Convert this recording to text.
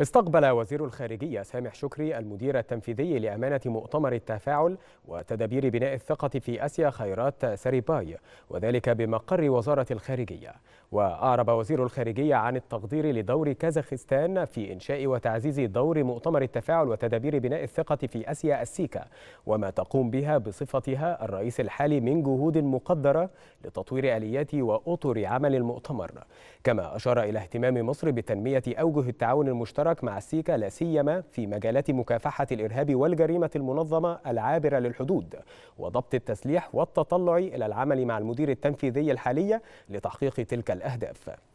استقبل وزير الخارجية سامح شكري المدير التنفيذي لأمانة مؤتمر التفاعل وتدابير بناء الثقة في آسيا خيرات سريباي وذلك بمقر وزارة الخارجية وأعرب وزير الخارجية عن التقدير لدور كازاخستان في إنشاء وتعزيز دور مؤتمر التفاعل وتدابير بناء الثقة في آسيا السيكا وما تقوم بها بصفتها الرئيس الحالي من جهود مقدرة لتطوير آليات وأطر عمل المؤتمر كما أشار إلى اهتمام مصر بتنمية أوجه التعاون المشترك المشترك مع السيكا لا سيما في مجالات مكافحة الإرهاب والجريمة المنظمة العابرة للحدود وضبط التسليح والتطلع إلى العمل مع المدير التنفيذي الحالي لتحقيق تلك الأهداف